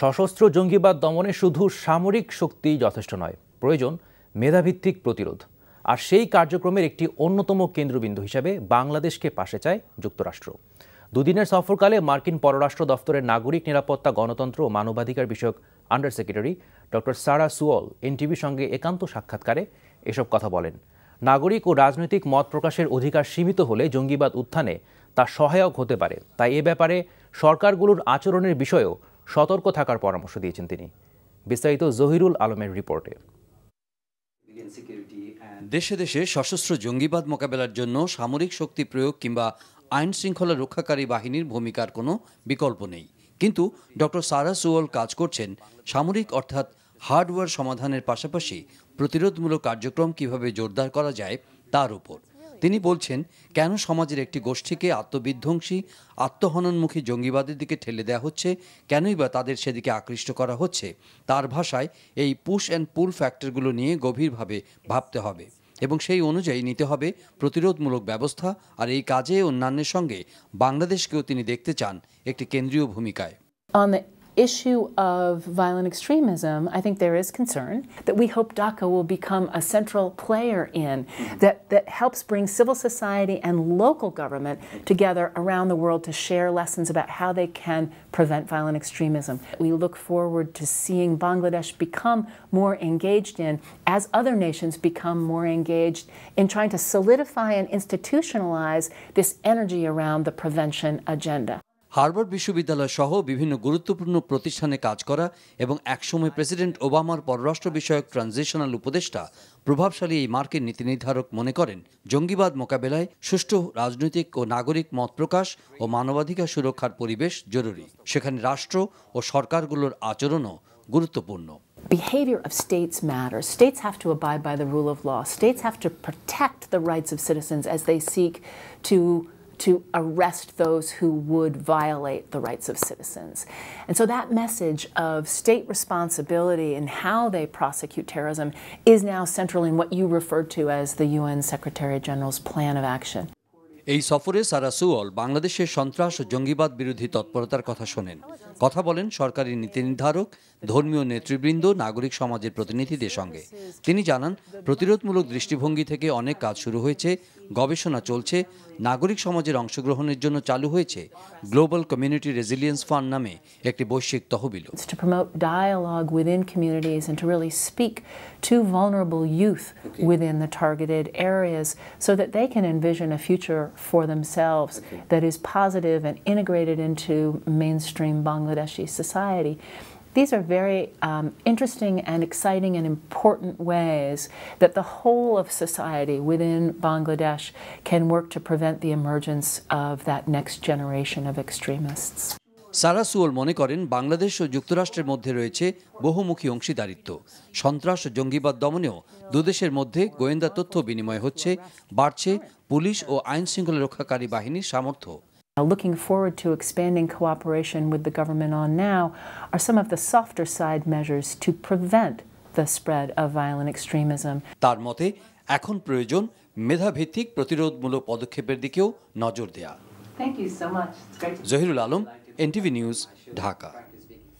সশস্ত্র জঙ্গিবাদ দমনে শুধু সামরিক শক্তি যথেষ্ট নয় প্রয়োজন মেধাভিত্তিক প্রতিরোধ আর সেই কার্যক্রমের একটি অন্যতম কেন্দ্রবিন্দু হিসাবে বাংলাদেশকে পাশে চায় যুক্তরাষ্ট্র দুদিনের সফরকালে মার্কিন পররাষ্ট্র দফতরের নাগরিক নিরাপত্তা গণতন্ত্র ও মানবাধিকার বিষয়ক under secretary doctor Sarah Sewall এনটিভির সঙ্গে একান্ত সাক্ষাৎকারে এসব কথা বলেন নাগরিক ও রাজনৈতিক মত প্রকাশের অধিকার সীমিত হলে জঙ্গিবাদ উত্থানে তা সহায়ক হতে পারে তাই এ ব্যাপারে সরকারগুলোর আচরণের বিষয়েও সতর্ক থাকার পরামর্শ দিয়েছেন তিনি বিস্তারিত জহিরুল আলমের রিপোর্টে দেশে দেশে সশস্ত্র জঙ্গিবাদ মোকাবেলার জন্য সামরিক শক্তি প্রয়োগ কিংবা আইন শৃঙ্খলা রক্ষাকারী বাহিনীর ভূমিকার কোনো বিকল্প নেই কিন্তু ডক্টর সারা সুওল কাজ করছেন সামরিক অর্থাৎ হার্ডওয়্যার সমাধানের পাশাপাশি প্রতিরোধমূলক কার্যক্রম কিভাবে জোরদার করা যায় তার উপর তিনি বলছেন কেন সমাজের একটি গোষ্ঠীকে আত্মবিধ্বংসী আত্মহননমুখী জঙ্গিবাদের দিকে ঠেলে দেওয়া হচ্ছে কেনই বা তাদের সেদিকে আকৃষ্ট করা হচ্ছে তার ভাষায় এই পুশ অ্যান্ড পুল ফ্যাক্টরগুলো নিয়ে গভীরভাবে ভাবতে হবে এবং সেই অনুযায়ী নিতে হবে প্রতিরোধমূলক ব্যবস্থা আর এই কাজে অন্যান্যের সঙ্গে বাংলাদেশকেও তিনি দেখতে চান একটি কেন্দ্রীয় ভূমিকায় issue of violent extremism, I think there is concern that we hope DACA will become a central player in that, that helps bring civil society and local government together around the world to share lessons about how they can prevent violent extremism. We look forward to seeing Bangladesh become more engaged in as other nations become more engaged in trying to solidify and institutionalize this energy around the prevention agenda. Harvard বিশ্ববিদ্যালয় সহ বিভিন্ন গুরুত্বপূর্ণ প্রতিষ্ঠানে কাজ করা এবং একসময় president ওবামার পররাষ্ট্র বিষয়ক ট্রানজিশনাল উপদেষ্টা প্রভাবশালী এই মার্কিন নীতি নির্ধারক মনে করেন জঙ্গিবাদ মোকাবেলায় সুষ্ঠু রাজনৈতিক ও নাগরিক মত প্রকাশ ও মানবাধিকার সুরক্ষার পরিবেশ জরুরি সেখানে রাষ্ট্র ও সরকারগুলোর আচরণও গুরুত্বপূর্ণ behavior of states matters. States have to abide by the rule of law. States have to protect the rights of citizens as they seek to to arrest those who would violate the rights of citizens. And so that message of state responsibility and how they prosecute terrorism is now central in what you referred to as the UN Secretary General's plan of action. এই সফরে সারা সুওল বাংলাদেশের সন্ত্রাস ও জঙ্গিবাদ বিরোধী তৎপরতার কথা শোনেন কথা বলেন সরকারি নীতি নির্ধারক ধর্মীয় নেতৃবৃন্দ নাগরিক সমাজের প্রতিনিধিদের সঙ্গে তিনি জানান প্রতিরোধমূলক দৃষ্টিভঙ্গি থেকে অনেক কাজ শুরু হয়েছে গবেষণা চলছে নাগরিক সমাজের অংশগ্রহণের জন্য চালু হয়েছে গ্লোবাল কমিউনিটি রেজিলিয়েন্স ফান্ড নামে একটি বৈশ্বিক তহবিল to promote dialogue within communities and to really speak to vulnerable for themselves okay. that is positive and integrated into mainstream Bangladeshi society. These are very um, interesting and exciting and important ways that the whole of society within Bangladesh can work to prevent the emergence of that next generation of extremists. সারা সুওল মনে করেন বাংলাদেশ ও যুক্তরাষ্ট্রের মধ্যে রয়েছে বহুমুখী অংশীদারিত্ব সন্ত্রাস ও জঙ্গিবাদ দমনেও দুদেশের মধ্যে গোয়েন্দা তথ্য বিনিময় হচ্ছে বাড়ছে পুলিশ ও আইন শৃঙ্খলা রক্ষাকারী বাহিনীর সামর্থ্য Looking forward to expanding cooperation with the government on now are some of the softer side measures to prevent the spread of violent extremism. তার মতে এখন প্রয়োজন মেধাভিত্তিক প্রতিরোধমূলক পদক্ষেপের দিকেও নজর দেয়া। Thank you so much. It's great. Zahirul Alam NTV News, Dhaka.